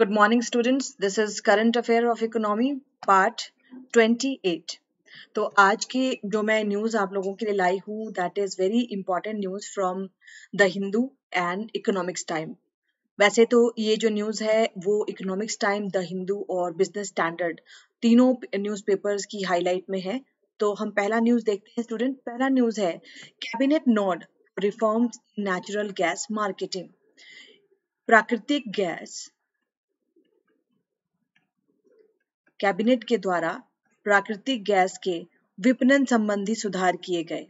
Good morning students. This is Current Affair of Economy Part 28. to aaj ki jo main news aap logo ke liye layi hu that is very important news from the hindu and economics time वैसे तो ये जो news है वो economics time the Hindu और business standard तीनों newspapers की highlight में है तो हम पहला न्यूज देखते हैं स्टूडेंट पहला न्यूज है cabinet nod reforms natural gas marketing प्राकृतिक गैस कैबिनेट के द्वारा प्राकृतिक गैस के विपणन संबंधी सुधार किए गए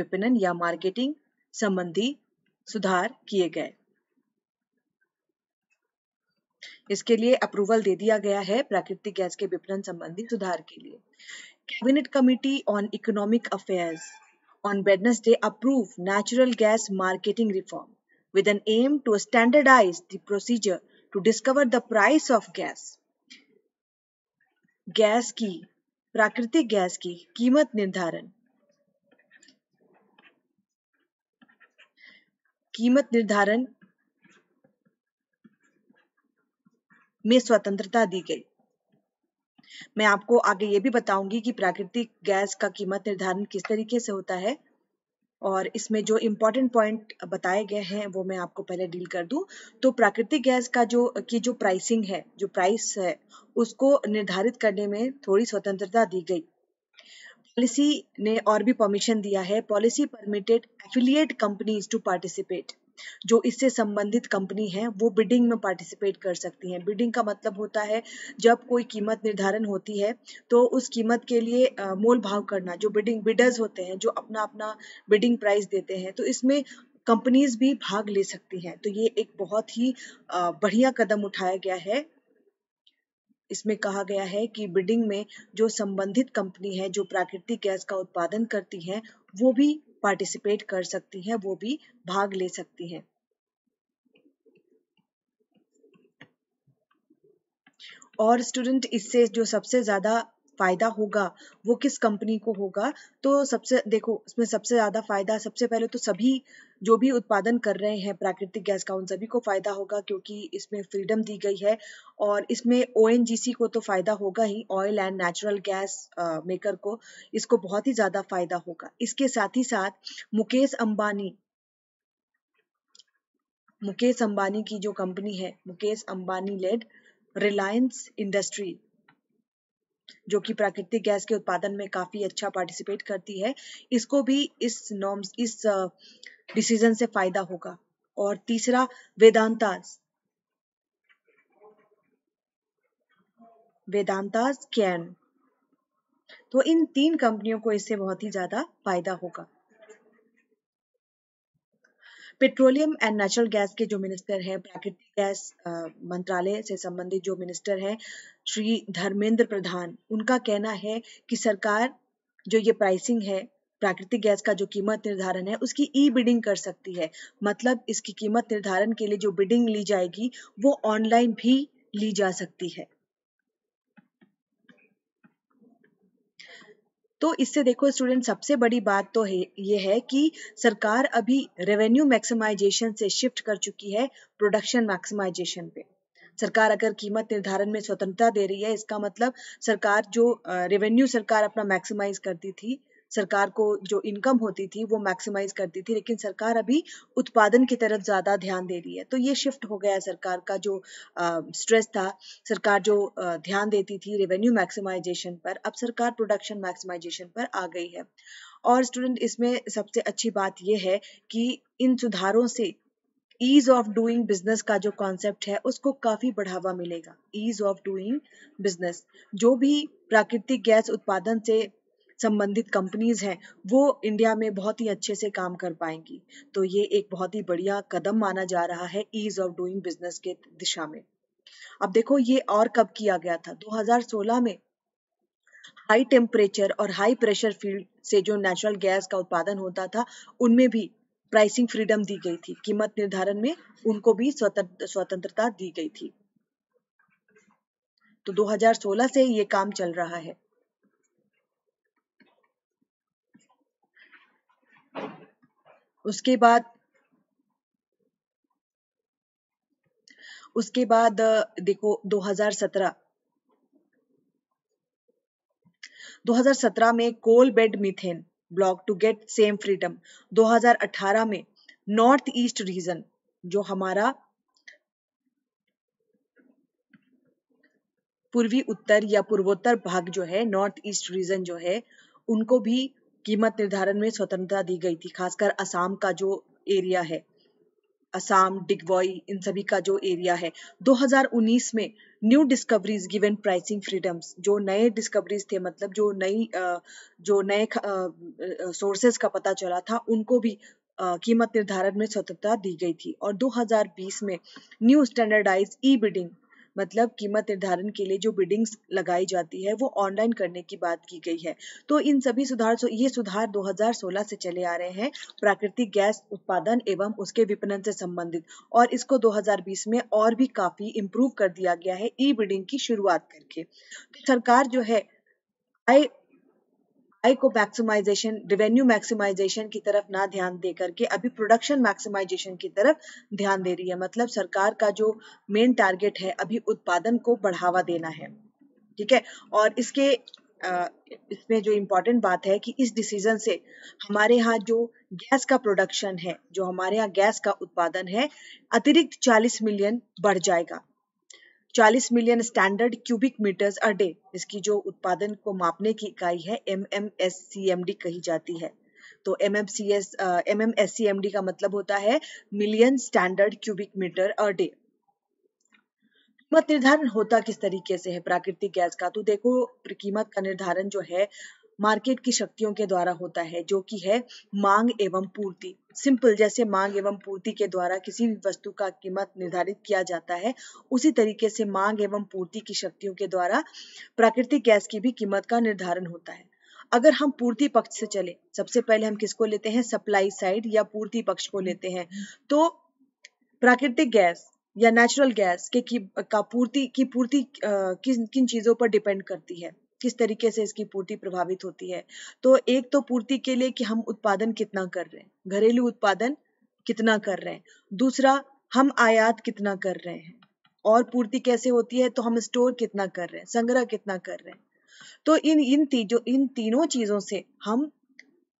विपणन या मार्केटिंग संबंधी सुधार किए गए इसके लिए अप्रूवल दे दिया गया है प्राकृतिक गैस के विपणन संबंधी सुधार के लिए cabinet committee on economic affairs on Wednesday approve natural gas marketing reform with an aim to standardise the procedure to discover the price of gas gas की प्राकृतिक गैस की कीमत निर्धारण कीमत निर्धारण में स्वतंत्रता दी गई मैं आपको आगे ये भी बताऊंगी कि प्राकृतिक गैस का कीमत निर्धारण किस तरीके से होता है और इसमें जो इम्पोर्टेंट पॉइंट बताए गए हैं वो मैं आपको पहले डील कर दूं तो प्राकृतिक गैस का जो की जो प्राइसिंग है जो प्राइस है उसको निर्धारित करने में थोड़ी स्वतंत्रता दी गई पॉलिसी ने और भी परमिशन दिया है policy permitted affiliate companies to participate जो इससे संबंधित कंपनी है वो बिडिंग में पार्टिसिपेट कर सकती हैं बिडिंग का मतलब होता है जब कोई कीमत निर्धारण होती है तो उस कीमत के लिए मोल भाव करना जो बिडिंग बिडर्स होते हैं जो अपना अपना बिडिंग प्राइस देते हैं तो इसमें कंपनीज भी भाग ले सकती हैं तो ये एक बहुत ही बढ़िया कदम उठाया गया है इसमें कहा गया है कि बिडिंग में जो संबंधित कंपनी है जो प्राकृतिक गैस का उत्पादन करती है वो भी पार्टिसिपेट कर सकती हैं वो भी भाग ले सकती हैं और स्टूडेंट इससे जो सबसे ज़्यादा फायदा होगा वो किस कंपनी को होगा तो सबसे देखो इसमें सबसे ज्यादा फायदा सबसे पहले तो सभी जो भी उत्पादन कर रहे हैं प्राकृतिक गैस का उन सभी को फायदा होगा क्योंकि इसमें फ्रीडम दी गई है और इसमें ओ को तो फायदा होगा ही oil and natural gas maker को इसको बहुत ही ज्यादा फायदा होगा इसके साथ ही साथ मुकेश अंबानी मुकेश अंबानी की जो कंपनी है Mukesh Ambani led Reliance industry जो कि प्राकृतिक गैस के उत्पादन में काफ़ी अच्छा पार्टिसिपेट करती है इसको भी इस नॉर्म्स इस डिसीजन से फायदा होगा और तीसरा वेदांताज वेदांताज कैन तो इन तीन कंपनियों को इससे बहुत ही ज्यादा फायदा होगा पेट्रोलियम एंड नेचुरल गैस के जो मिनिस्टर हैं प्राकृतिक गैस मंत्रालय से संबंधित जो मिनिस्टर हैं श्री धर्मेंद्र प्रधान उनका कहना है कि सरकार जो ये प्राइसिंग है प्राकृतिक गैस का जो कीमत निर्धारण है उसकी ई बिडिंग कर सकती है मतलब इसकी कीमत निर्धारण के लिए जो बिडिंग ली जाएगी वो ऑनलाइन भी ली जा सकती है तो इससे देखो स्टूडेंट सबसे बड़ी बात तो है ये है कि सरकार अभी रेवेन्यू मैक्सिमाइजेशन से शिफ्ट कर चुकी है प्रोडक्शन मैक्सिमाइजेशन पे सरकार अगर कीमत निर्धारण में स्वतंत्रता दे रही है इसका मतलब सरकार जो रेवेन्यू सरकार अपना मैक्सिमाइज करती थी सरकार को जो इनकम होती थी वो मैक्सिमाइज करती थी लेकिन सरकार अभी उत्पादन की तरफ ज़्यादा ध्यान दे रही है तो ये शिफ्ट हो गया सरकार का जो स्ट्रेस था सरकार जो ध्यान देती थी रेवेन्यू मैक्सिमाइजेशन पर अब सरकार प्रोडक्शन मैक्सिमाइजेशन पर आ गई है और स्टूडेंट इसमें सबसे अच्छी बात यह है कि इन सुधारों से ईज ऑफ डूइंग बिजनेस का जो कॉन्सेप्ट है उसको काफी बढ़ावा मिलेगा ईज ऑफ डूइंग बिजनेस जो भी प्राकृतिक गैस उत्पादन से संबंधित कंपनीज हैं वो इंडिया में बहुत ही अच्छे से काम कर पाएंगी तो ये एक बहुत ही बढ़िया कदम माना जा रहा है ईज ऑफ डूइंग बिजनेस के दिशा में अब देखो ये और कब किया गया था 2016 में हाई टेम्परेचर और हाई प्रेशर फील्ड से जो नेचुरल गैस का उत्पादन होता था उनमें भी प्राइसिंग फ्रीडम दी गई थी कीमत निर्धारण में उनको भी स्वतंत्रता दी गई थी तो 2016 से ये काम चल रहा है उसके बाद उसके बाद देखो 2017 2017 में coal bed methane block to get same freedom 2018 में नॉर्थ ईस्ट रीजन जो हमारा पूर्वी उत्तर या पूर्वोत्तर भाग जो है नॉर्थ ईस्ट रीजन जो है उनको भी कीमत निर्धारण में स्वतंत्रता दी गई थी खासकर असम का जो एरिया है असम डिगबॉय इन सभी का जो एरिया है 2019 में new discoveries given pricing freedoms जो नए डिस्कवरीज थे मतलब जो नई जो नए सोर्सेज का पता चला था उनको भी कीमत निर्धारण में स्वतंत्रता दी गई थी और 2020 में न्यू स्टैंडर्डाइज ई बिडिंग मतलब कीमत निर्धारण के लिए जो बिडिंग्स लगाई जाती है वो ऑनलाइन करने की बात की गई है तो इन सभी सुधार ये सुधार 2016 से चले आ रहे हैं प्राकृतिक गैस उत्पादन एवं उसके विपणन से संबंधित और इसको 2020 में और भी काफी इम्प्रूव कर दिया गया है ई बिडिंग की शुरुआत करके तो सरकार जो है आय आई को मैक्सिमाइजेशन रेवेन्यू मैक्सिमाइजेशन की तरफ ना ध्यान दे करके अभी प्रोडक्शन मैक्सिमाइजेशन की तरफ ध्यान दे रही है मतलब सरकार का जो मेन टारगेट है अभी उत्पादन को बढ़ावा देना है ठीक है और इसके इसमें जो इम्पोर्टेंट बात है कि इस डिसीजन से हमारे यहाँ जो गैस का प्रोडक्शन है जो हमारे यहाँ गैस का उत्पादन है अतिरिक्त 40 मिलियन बढ़ जाएगा चालीस million standard cubic metres a day इसकी जो उत्पादन को मापने की इकाई है M M S C M D कही जाती है तो M M C S M M S C M D का मतलब होता है million standard cubic metre a day कीमत निर्धारण होता किस तरीके से है प्राकृतिक गैस का तो देखो कीमत का निर्धारण जो है मार्केट की शक्तियों के द्वारा होता है जो कि है मांग एवं पूर्ति सिंपल जैसे मांग एवं पूर्ति के द्वारा किसी भी वस्तु का कीमत निर्धारित किया जाता है उसी तरीके से मांग एवं पूर्ति की शक्तियों के द्वारा प्राकृतिक गैस की भी कीमत का निर्धारण होता है अगर हम पूर्ति पक्ष से चले सबसे पहले हम किसको लेते हैं सप्लाई साइड या पूर्ति पक्ष को लेते हैं तो प्राकृतिक गैस या नेचुरल गैस के की, का पूर्ति की पूर्ति किन किन चीजों पर डिपेंड करती है किस तरीके से इसकी पूर्ति प्रभावित होती है तो एक तो पूर्ति के लिए कि हम उत्पादन कितना कर रहे हैं घरेलू उत्पादन कितना कर रहे हैं दूसरा हम आयात कितना कर रहे हैं और पूर्ति कैसे होती है तो हम स्टोर कितना कर रहे हैं संग्रह कितना कर रहे हैं तो इन इन तीजो इन तीनों चीजों से हम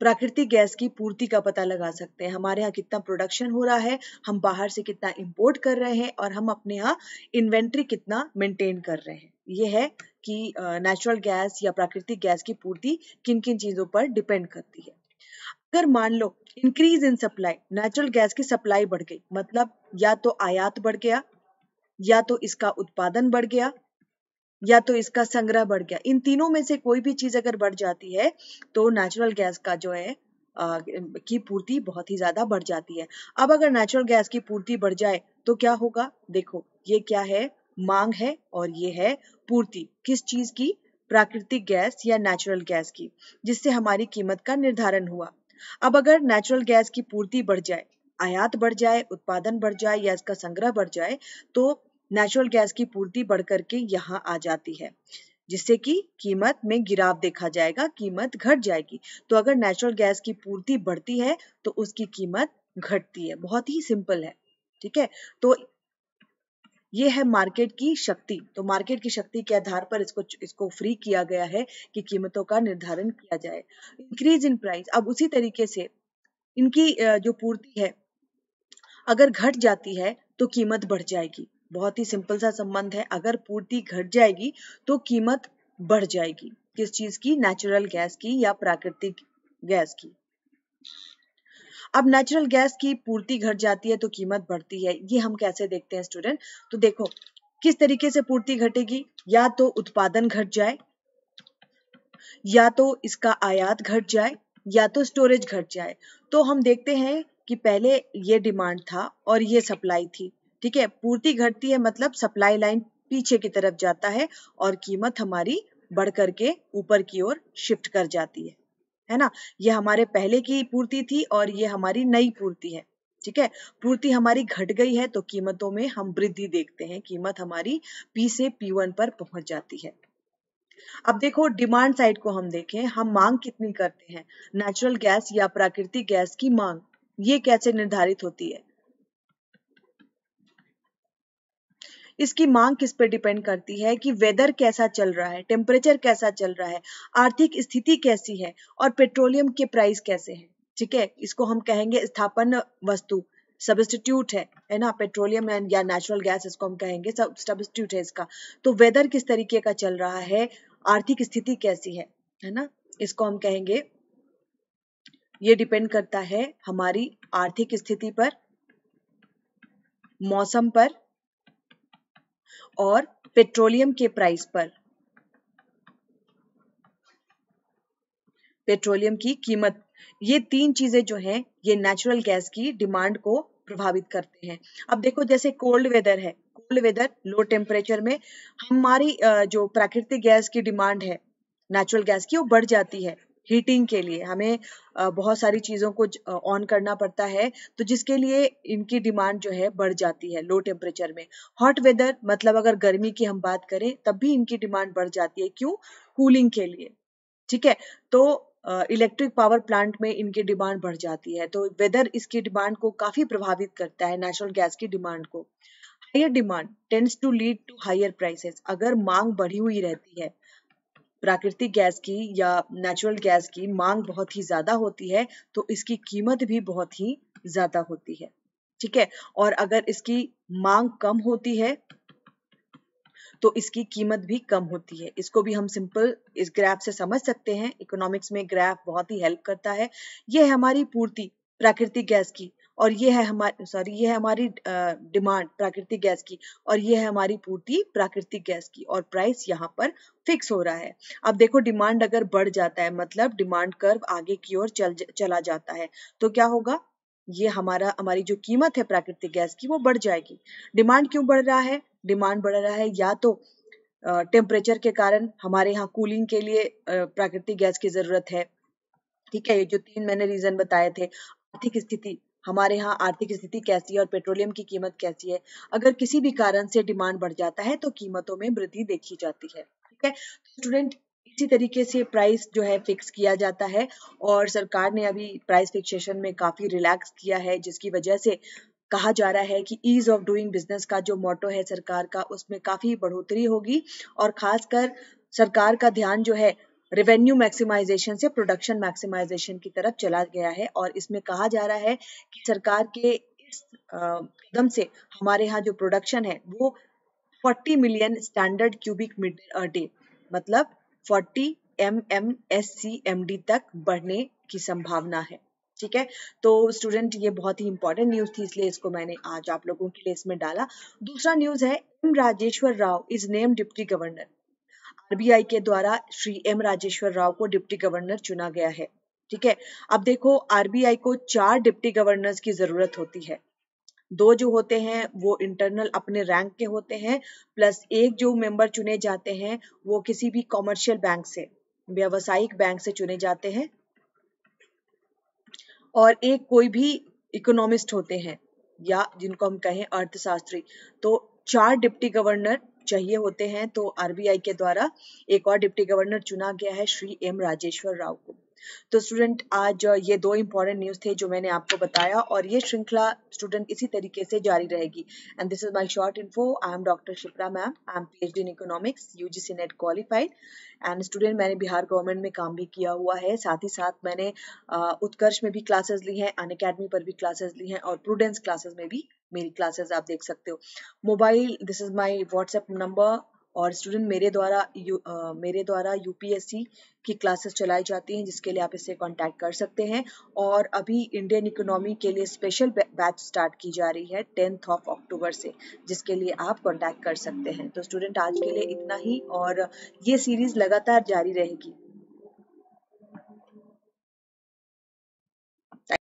प्राकृतिक गैस की पूर्ति का पता लगा सकते हैं हमारे यहाँ कितना प्रोडक्शन हो रहा है हम बाहर से कितना इंपोर्ट कर रहे हैं और हम अपने यहाँ इन्वेंट्री कितना मेंटेन कर रहे हैं ये है कि नेचुरल गैस या प्राकृतिक गैस की पूर्ति किन किन चीजों पर डिपेंड करती है अगर मान लो increase in supply natural gas की सप्लाई बढ़ गई मतलब या तो आयात बढ़ गया या तो इसका उत्पादन बढ़ गया या तो इसका संग्रह बढ़ गया इन तीनों में से कोई भी चीज अगर बढ़ जाती है तो नेचुरल गैस का जो है आ, की पूर्ति बहुत ही ज्यादा बढ़ जाती है अब अगर नेचुरल गैस की पूर्ति बढ़ जाए तो क्या होगा देखो ये क्या है मांग है और ये है पूर्ति किस चीज की प्राकृतिक गैस या नेचुरल गैस की जिससे हमारी कीमत का निर्धारण हुआ अब अगर नेचुरल गैस की पूर्ति बढ़ जाए आयात बढ़ जाए उत्पादन बढ़ जाए या इसका संग्रह बढ़ जाए तो नेचुरल गैस की पूर्ति बढ़ करके यहाँ आ जाती है जिससे कि कीमत में गिराव देखा जाएगा कीमत घट जाएगी तो अगर नेचुरल गैस की पूर्ति बढ़ती है तो उसकी कीमत घटती है बहुत ही सिंपल है ठीक है तो ये है मार्केट की शक्ति तो मार्केट की शक्ति के आधार पर इसको इसको फ्री किया गया है कि कीमतों का निर्धारण किया जाए इंक्रीज इन प्राइस अब उसी तरीके से इनकी जो पूर्ति है अगर घट जाती है तो कीमत बढ़ जाएगी बहुत ही सिंपल सा संबंध है अगर पूर्ति घट जाएगी तो कीमत बढ़ जाएगी किस चीज की नेचुरल गैस की या प्राकृतिक गैस की अब नेचुरल गैस की पूर्ति घट जाती है तो कीमत बढ़ती है ये हम कैसे देखते हैं स्टूडेंट तो देखो किस तरीके से पूर्ति घटेगी या तो उत्पादन घट जाए या तो इसका आयात घट जाए या तो स्टोरेज घट जाए तो हम देखते हैं कि पहले ये डिमांड था और ये सप्लाई थी ठीक है पूर्ति घटती है मतलब सप्लाई लाइन पीछे की तरफ जाता है और कीमत हमारी बढ़ करके ऊपर की ओर शिफ्ट कर जाती है है ना ये हमारे पहले की पूर्ति थी और ये हमारी नई पूर्ति है ठीक है पूर्ति हमारी घट गई है तो कीमतों में हम वृद्धि देखते हैं कीमत हमारी पी से पी वन पर पहुंच जाती है अब देखो डिमांड साइड को हम देखें हम मांग कितनी करते हैं नेचुरल गैस या प्राकृतिक गैस की मांग ये कैसे निर्धारित होती है इसकी मांग किस पर डिपेंड करती है कि वेदर कैसा चल रहा है टेम्परेचर कैसा चल रहा है आर्थिक स्थिति कैसी है और पेट्रोलियम के प्राइस कैसे हैं ठीक है इसको हम कहेंगे स्थापन वस्तु सब्सटीट्यूट है है ना पेट्रोलियम या नेचुरल गैस इसको हम कहेंगे सबस्टिट्यूट है इसका तो वेदर किस तरीके का चल रहा है आर्थिक स्थिति कैसी है है ना इसको हम कहेंगे ये डिपेंड करता है हमारी आर्थिक स्थिति पर मौसम पर और पेट्रोलियम के प्राइस पर पेट्रोलियम की कीमत ये तीन चीजें जो हैं ये नेचुरल गैस की डिमांड को प्रभावित करते हैं अब देखो जैसे कोल्ड वेदर है कोल्ड वेदर लो टेम्परेचर में हमारी जो प्राकृतिक गैस की डिमांड है नेचुरल गैस की वो बढ़ जाती है हीटिंग के लिए हमें बहुत सारी चीज़ों को ऑन करना पड़ता है तो जिसके लिए इनकी डिमांड जो है बढ़ जाती है लो टेम्परेचर में हॉट वेदर मतलब अगर गर्मी की हम बात करें तब भी इनकी डिमांड बढ़ जाती है क्यों कूलिंग के लिए ठीक है तो इलेक्ट्रिक पावर प्लांट में इनकी डिमांड बढ़ जाती है तो वेदर इसकी डिमांड को काफ़ी प्रभावित करता है नेचुरल गैस की डिमांड को higher demand tends to lead to higher prices अगर मांग बढ़ी हुई रहती है प्राकृतिक गैस की या नेचुरल गैस की मांग बहुत ही ज़्यादा होती है तो इसकी कीमत भी बहुत ही ज़्यादा होती है ठीक है और अगर इसकी मांग कम होती है तो इसकी कीमत भी कम होती है इसको भी हम सिंपल इस ग्राफ से समझ सकते हैं इकोनॉमिक्स में ग्राफ बहुत ही हेल्प करता है यह हमारी पूर्ति प्राकृतिक गैस की और ये है हमारी सॉरी ये है हमारी डिमांड प्राकृतिक गैस की और ये है हमारी पूर्ति प्राकृतिक गैस की और प्राइस यहाँ पर फिक्स हो रहा है अब देखो डिमांड अगर बढ़ जाता है मतलब डिमांड कर्व आगे की ओर चल चला जाता है तो क्या होगा ये हमारा हमारी जो कीमत है प्राकृतिक गैस की वो बढ़ जाएगी डिमांड क्यों बढ़ रहा है डिमांड बढ़ रहा है या तो टेम्परेचर के कारण हमारे यहाँ कूलिंग के लिए प्राकृतिक गैस की जरूरत है ठीक है ये जो तीन मैंने रीजन बताए थे आर्थिक स्थिति हमारे यहाँ आर्थिक स्थिति कैसी है और पेट्रोलियम की कीमत कैसी है अगर किसी भी कारण से डिमांड बढ़ जाता है तो कीमतों में वृद्धि देखी जाती है ठीक है तो स्टूडेंट इसी तरीके से प्राइस जो है फिक्स किया जाता है और सरकार ने अभी प्राइस फिक्सेशन में काफी रिलैक्स किया है जिसकी वजह से कहा जा रहा है कि ईज ऑफ डूइंग बिजनेस का जो मोटो है सरकार का उसमें काफी बढ़ोतरी होगी और खासकर सरकार का ध्यान जो है रेवेन्यू मैक्सिमाइजेशन से प्रोडक्शन मैक्सिमाइजेशन की तरफ चला गया है और इसमें कहा जा रहा है कि सरकार के इस कदम से हमारे यहाँ जो प्रोडक्शन है वो 40 million standard cubic metre day मतलब 40 M M S C M D तक बढ़ने की संभावना है ठीक है तो स्टूडेंट ये बहुत ही इंपॉर्टेंट न्यूज थी इसलिए इसको मैंने आज आप लोगों के लिए इसमें डाला दूसरा न्यूज है M Rajeshwar Rao is name deputy governor RBI के द्वारा श्री एम राजेश्वर राव को डिप्टी गवर्नर चुना गया है ठीक है अब देखो आरबीआई को चार डिप्टी गवर्नर्स की जरूरत होती है दो जो होते हैं वो इंटरनल अपने रैंक के होते हैं प्लस एक जो मेंबर चुने जाते हैं वो किसी भी कॉमर्शियल बैंक से व्यावसायिक बैंक से चुने जाते हैं और एक कोई भी इकोनॉमिस्ट होते हैं या जिनको हम कहें अर्थशास्त्री तो चार डिप्टी गवर्नर चाहिए होते हैं तो आरबीआई के द्वारा एक और डिप्टी गवर्नर चुना गया है श्री एम राजेश्वर राव को तो स्टूडेंट आज ये दो इम्पॉर्टेंट न्यूज थे जो मैंने आपको बताया और ये श्रृंखला स्टूडेंट इसी तरीके से जारी रहेगी and this is my short info I am doctor Shipra ma'am I am P in economics UGC net qualified and student मैंने बिहार गवर्नमेंट में काम भी किया हुआ है साथ ही साथ मैंने उत्कर्ष में भी क्लासेस ली हैं अन पर भी क्लासेस ली हैं और प्रूडेंस क्लासेस में भी मेरी क्लासेस आप देख सकते हो mobile this is my WhatsApp number और स्टूडेंट मेरे द्वारा यू आ, मेरे द्वारा यूपीएससी की क्लासेस चलाई जाती हैं जिसके लिए आप इसे कांटेक्ट कर सकते हैं और अभी इंडियन इकोनॉमी के लिए स्पेशल बैच स्टार्ट की जा रही है टेंथ ऑफ अक्टूबर से जिसके लिए आप कांटेक्ट कर सकते हैं तो स्टूडेंट आज के लिए इतना ही और ये सीरीज लगातार जारी रहेगी